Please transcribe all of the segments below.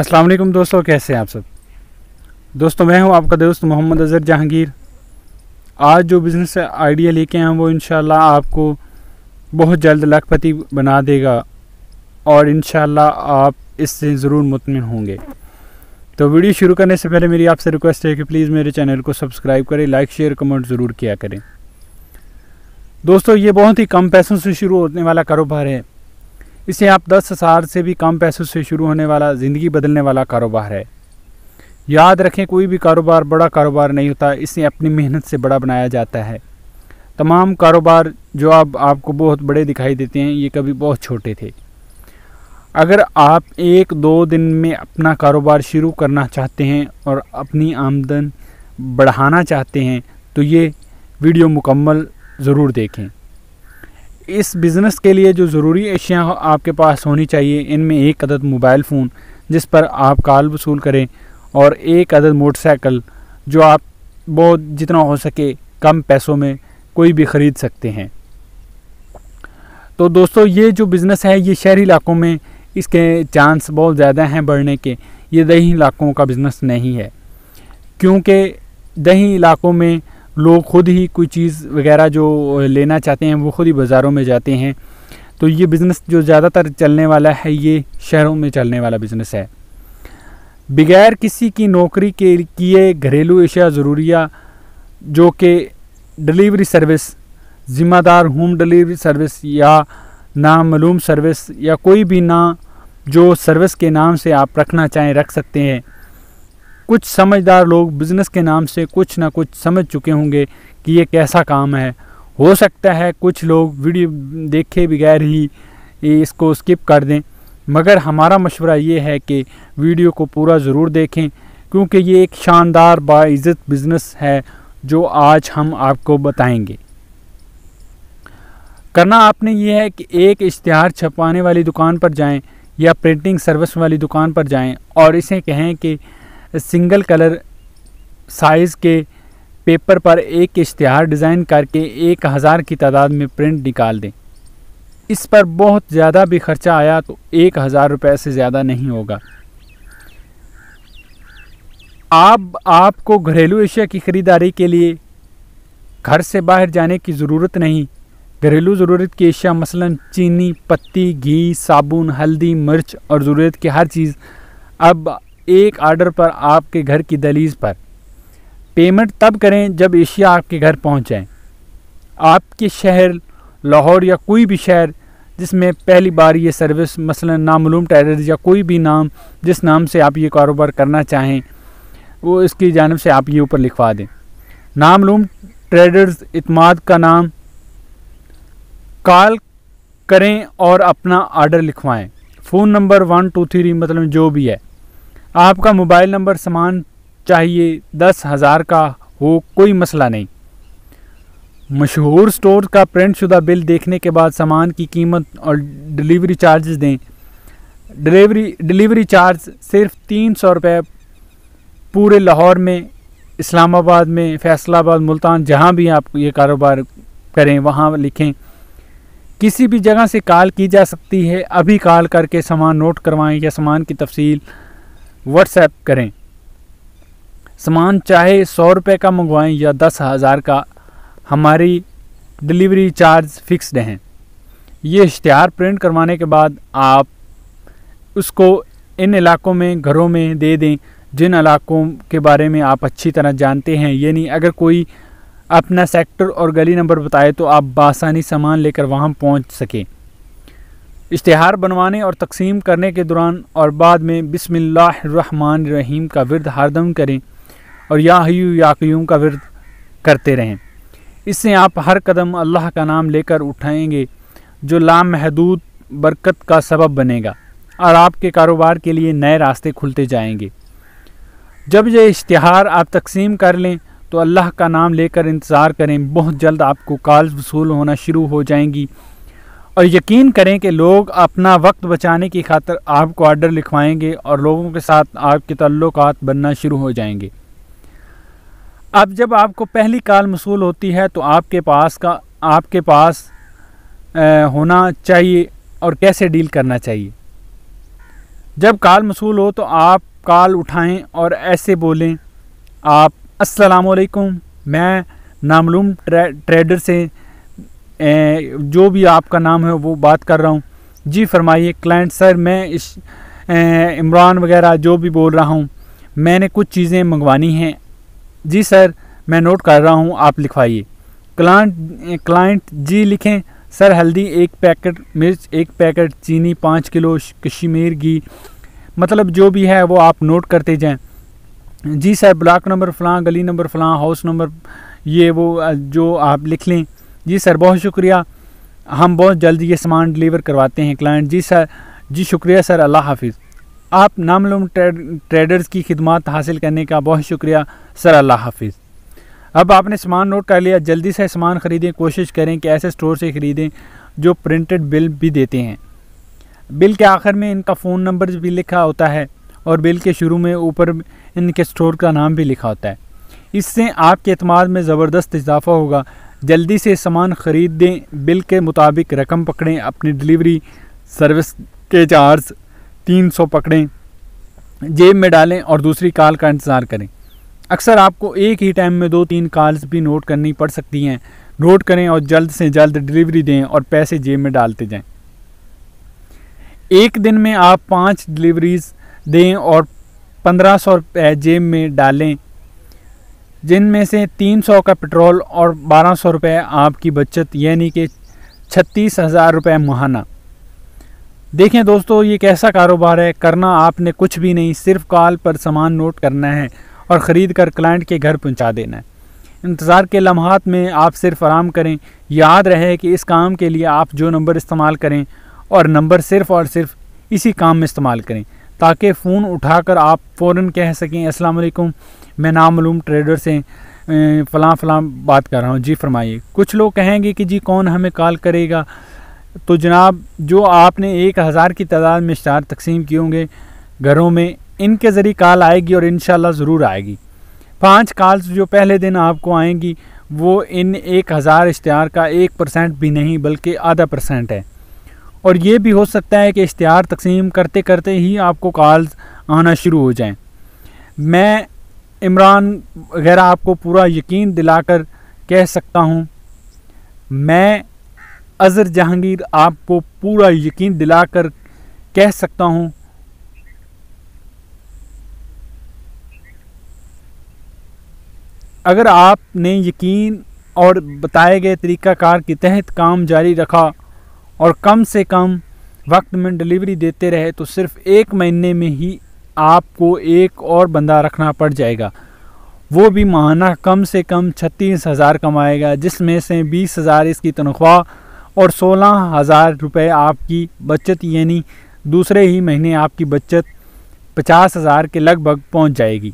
अस्सलाम वालेकुम दोस्तों कैसे हैं आप सब दोस्तों मैं हूं आपका दोस्त मोहम्मद अजहर जहांगीर आज जो बिज़नेस आइडिया लेके आए वो इन आपको बहुत जल्द लखपति बना देगा और इन आप इससे ज़रूर मुतमिन होंगे तो वीडियो शुरू करने से पहले मेरी आपसे रिक्वेस्ट है कि प्लीज़ मेरे चैनल को सब्सक्राइब करें लाइक शेयर कमेंट ज़रूर किया करें दोस्तों ये बहुत ही कम पैसों से शुरू होने वाला कारोबार है इसे आप दस हज़ार से भी कम पैसों से शुरू होने वाला ज़िंदगी बदलने वाला कारोबार है याद रखें कोई भी कारोबार बड़ा कारोबार नहीं होता इसे अपनी मेहनत से बड़ा बनाया जाता है तमाम कारोबार जो अब आप, आपको बहुत बड़े दिखाई देते हैं ये कभी बहुत छोटे थे अगर आप एक दो दिन में अपना कारोबार शुरू करना चाहते हैं और अपनी आमदन बढ़ाना चाहते हैं तो ये वीडियो मुकम्मल ज़रूर देखें इस बिज़नेस के लिए जो ज़रूरी अशिया आपके पास होनी चाहिए इनमें एक अदद मोबाइल फ़ोन जिस पर आप कॉल वसूल करें और एक अदद मोटरसाइकिल जो आप बहुत जितना हो सके कम पैसों में कोई भी ख़रीद सकते हैं तो दोस्तों ये जो बिज़नेस है ये शहरी इलाकों में इसके चांस बहुत ज़्यादा हैं बढ़ने के ये दही इलाकों का बिज़नेस नहीं है क्योंकि दही इलाकों में लोग खुद ही कोई चीज़ वगैरह जो लेना चाहते हैं वो खुद ही बाज़ारों में जाते हैं तो ये बिज़नेस जो ज़्यादातर चलने वाला है ये शहरों में चलने वाला बिज़नेस है बगैर किसी की नौकरी के किए घरेलू अशिया ज़रूरिया जो कि डिलीवरी सर्विस ज़िम्मेदार होम डिलीवरी सर्विस या नामूम सर्विस या कोई भी ना जो सर्विस के नाम से आप रखना चाहें रख सकते हैं कुछ समझदार लोग बिज़नेस के नाम से कुछ ना कुछ समझ चुके होंगे कि ये कैसा काम है हो सकता है कुछ लोग वीडियो देखे बगैर ही इसको स्किप कर दें मगर हमारा मशवरा ये है कि वीडियो को पूरा ज़रूर देखें क्योंकि ये एक शानदार बाज़त बिज़नेस है जो आज हम आपको बताएंगे करना आपने ये है कि एक इश्तहार छपाने वाली दुकान पर जाएं या प्रिंटिंग सर्विस वाली दुकान पर जाएं और इसे कहें कि सिंगल कलर साइज़ के पेपर पर एक इश्तहार डिज़ाइन करके एक हज़ार की तादाद में प्रिंट निकाल दें इस पर बहुत ज़्यादा भी खर्चा आया तो एक हज़ार रुपये से ज़्यादा नहीं होगा आप आपको घरेलू एशिया की ख़रीदारी के लिए घर से बाहर जाने की ज़रूरत नहीं घरेलू ज़रूरत की अशिया मसलन चीनी पत्ती घी साबुन हल्दी मिर्च और ज़रूरत की हर चीज़ अब एक आर्डर पर आपके घर की दलीज पर पेमेंट तब करें जब एशिया आपके घर पहुँच जाए आपके शहर लाहौर या कोई भी शहर जिसमें पहली बार ये सर्विस मसलन नामूम टेलर या कोई भी नाम जिस नाम से आप ये कारोबार करना चाहें वो इसकी जानब से आप ये ऊपर लिखवा दें नामूम ट्रेडर्स इतमाद का नाम कॉल करें और अपना आर्डर लिखवाएं phone number one two three मतलब जो भी है आपका मोबाइल नंबर सामान चाहिए दस हज़ार का हो कोई मसला नहीं मशहूर स्टोर का प्रिंट शुदा बिल देखने के बाद सामान की कीमत और डिलीवरी चार्जेस दें डिलीवरी डिलीवरी चार्ज सिर्फ तीन सौ रुपये पूरे लाहौर में इस्लामाबाद में फैसलाबाद मुल्तान जहाँ भी आप ये कारोबार करें वहाँ लिखें किसी भी जगह से कॉल की जा सकती है अभी कॉल करके सामान नोट करवाएं या सामान की तफसील व्हाट्सएप करें सामान चाहे सौ रुपये का मंगवाएं या दस हज़ार का हमारी डिलीवरी चार्ज फिक्स्ड हैं ये इश्तहार प्रिंट करवाने के बाद आप उसको इन इलाकों में घरों में दे दें जिन इलाकों के बारे में आप अच्छी तरह जानते हैं यानी अगर कोई अपना सेक्टर और गली नंबर बताए तो आप बासानी सामान लेकर वहाँ पहुँच सकें इश्तहार बनवाने और तकसीम करने के दौरान और बाद में बिसमान रहीम का विरद हरदम करें और याहयू याकयूम का विरद करते रहें इससे आप हर कदम अल्लाह का नाम लेकर उठाएंगे जो लामहदूद बरकत का सबब बनेगा और आपके कारोबार के लिए नए रास्ते खुलते जाएंगे जब ये इश्तहार आप तकसीम कर लें तो अल्लाह का नाम लेकर इंतज़ार करें बहुत जल्द आपको कॉल्स वसूल होना शुरू हो जाएंगी और यकीन करें कि लोग अपना वक्त बचाने की खातर आपको आर्डर लिखवाएंगे और लोगों के साथ आपके तल्लक बनना शुरू हो जाएंगे अब जब आपको पहली कॉल मसूल होती है तो आपके पास का आपके पास होना चाहिए और कैसे डील करना चाहिए जब कॉल मसूल हो तो आप कॉल उठाएं और ऐसे बोलें आप अस्सलाम वालेकुम मैं नामलूम ट्रेडर से जो भी आपका नाम है वो बात कर रहा हूँ जी फरमाइए क्लाइंट सर मैं इस इमरान वगैरह जो भी बोल रहा हूँ मैंने कुछ चीज़ें मंगवानी हैं जी सर मैं नोट कर रहा हूँ आप लिखवाइए क्लाइंट क्लाइंट जी लिखें सर हल्दी एक पैकेट मिर्च एक पैकेट चीनी पाँच किलो कश्मीर घी मतलब जो भी है वो आप नोट करते जाएं जी सर ब्लॉक नंबर फलां गली नंबर फ़लाँ हाउस नंबर ये वो जो आप लिख लें जी सर बहुत शुक्रिया हम बहुत जल्द ये सामान डिलीवर करवाते हैं क्लाइंट जी सर जी शुक्रिया सर अल्लाह हाफिज़ आप नामलूम ट्रेडर्स की खिदमत हासिल करने का बहुत शुक्रिया सर अल्लाह हाफिज़ अब आपने सामान नोट कर लिया जल्दी से सामान ख़रीदें कोशिश करें कि ऐसे स्टोर से ख़रीदें जो प्रिंटेड बिल भी देते हैं बिल के आखिर में इनका फ़ोन नंबर भी लिखा होता है और बिल के शुरू में ऊपर इनके स्टोर का नाम भी लिखा होता है इससे आपके अतमाद में ज़बरदस्त इजाफा होगा जल्दी से सामान ख़रीद दें बिल के मुताबिक रकम पकड़ें अपनी डिलीवरी सर्विस के चार्ज तीन सौ पकड़ें जेब में डालें और दूसरी कॉल का इंतज़ार करें अक्सर आपको एक ही टाइम में दो तीन कॉल्स भी नोट करनी पड़ सकती हैं नोट करें और जल्द से जल्द डिलीवरी दें और पैसे जेब में डालते जाएं एक दिन में आप पाँच डिलीवरीज दें और पंद्रह सौ रुपये जेब में डालें जिनमें से 300 का पेट्रोल और बारह सौ रुपये आपकी बचत यानी कि छत्तीस हज़ार रुपये मुहाना देखें दोस्तों ये कैसा कारोबार है करना आपने कुछ भी नहीं सिर्फ कॉल पर सामान नोट करना है और ख़रीद कर क्लाइंट के घर पहुंचा देना है इंतज़ार के लम्हात में आप सिर्फ आराम करें याद रहे कि इस काम के लिए आप जो नंबर इस्तेमाल करें और नंबर सिर्फ और सिर्फ इसी काम में इस्तेमाल करें ताकि फ़ोन उठाकर आप फ़ौर कह सकें असलकुम मैं नामूम ट्रेडर से अं, फ़लाँ फ़लाँ बात कर रहा हूँ जी फरमाइए कुछ लोग कहेंगे कि जी कौन हमें कॉल करेगा तो जनाब जो आपने एक हज़ार की तादाद में इश्तार तकसीम किए होंगे घरों में इनके ज़रिए कॉल आएगी और इन ज़रूर आएगी पाँच कॉल्स जो पहले दिन आपको आएंगी वो इन एक हज़ार इश्तहार का एक परसेंट भी नहीं बल्कि आधा परसेंट है और ये भी हो सकता है कि इश्तहार तकसीम करते करते ही आपको कॉल्स आना शुरू हो जाएं मैं इमरान वगैरह आपको पूरा यकीन दिलाकर कह सकता हूँ मैं अज़र जहांगीर आपको पूरा यकीन दिलाकर कह सकता हूँ अगर आपने यकीन और बताए गए तरीक़ाकार के तहत काम जारी रखा और कम से कम वक्त में डिलीवरी देते रहे तो सिर्फ एक महीने में ही आपको एक और बंदा रखना पड़ जाएगा वो भी माहाना कम से कम छत्तीस हज़ार कमाएगा जिसमें से बीस हज़ार इसकी तनख्वाह और सोलह हज़ार रुपये आपकी बचत यानी दूसरे ही महीने आपकी बचत पचास हज़ार के लगभग पहुंच जाएगी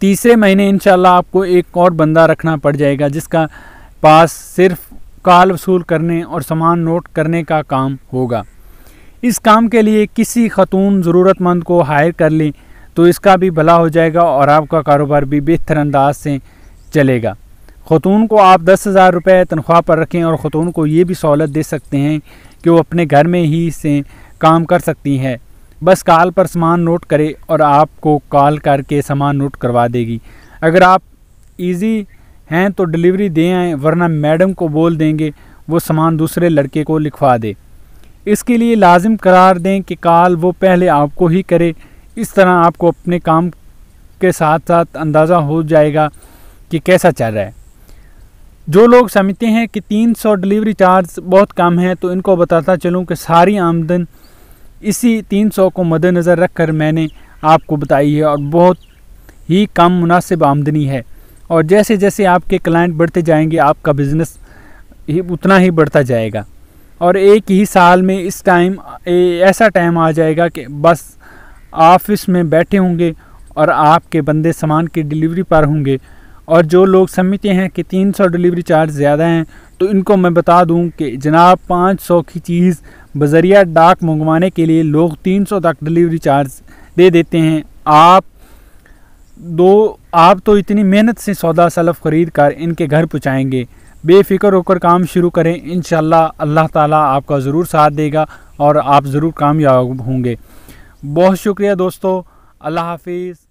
तीसरे महीने इन आपको एक और बंदा रखना पड़ जाएगा जिसका पास सिर्फ काल वसूल करने और सामान नोट करने का काम होगा इस काम के लिए किसी खतून ज़रूरतमंद को हायर कर लें तो इसका भी भला हो जाएगा और आपका कारोबार भी बेहतर अंदाज से चलेगा खतून को आप दस हज़ार रुपये तनख्वाह पर रखें और ख़तून को ये भी सहूलत दे सकते हैं कि वो अपने घर में ही से काम कर सकती हैं बस कॉल पर सामान नोट करे और आपको कॉल करके सामान नोट करवा देगी अगर आप इजी हैं तो डिलीवरी दे आएँ वरना मैडम को बोल देंगे वो सामान दूसरे लड़के को लिखवा दे इसके लिए लाजिम करार दें कि कॉल वो पहले आपको ही करे इस तरह आपको अपने काम के साथ साथ अंदाज़ा हो जाएगा कि कैसा चल रहा है जो लोग समझते हैं कि 300 डिलीवरी चार्ज बहुत कम है तो इनको बताता चलूँ कि सारी आमदन इसी 300 को मद्दनज़र रख कर मैंने आपको बताई है और बहुत ही कम मुनासिब आमदनी है और जैसे जैसे आपके क्लाइंट बढ़ते जाएंगे आपका बिज़नेस ही उतना ही बढ़ता जाएगा और एक ही साल में इस टाइम ऐसा टाइम आ जाएगा कि बस ऑफिस में बैठे होंगे और आपके बंदे सामान की डिलीवरी पर होंगे और जो लोग समझते हैं कि 300 डिलीवरी चार्ज ज़्यादा हैं तो इनको मैं बता दूं कि जनाब 500 की चीज़ बजरिया डाक मंगवाने के लिए लोग 300 तक डिलीवरी चार्ज दे देते हैं आप दो आप तो इतनी मेहनत से सौदा सलफ खरीद कर इनके घर पहुँचाएँगे बेफिक्र होकर काम शुरू करें इन अल्लाह ताला आपका ज़रूर साथ देगा और आप ज़रूर कामयाब होंगे बहुत शुक्रिया दोस्तों अल्लाह हाफिज़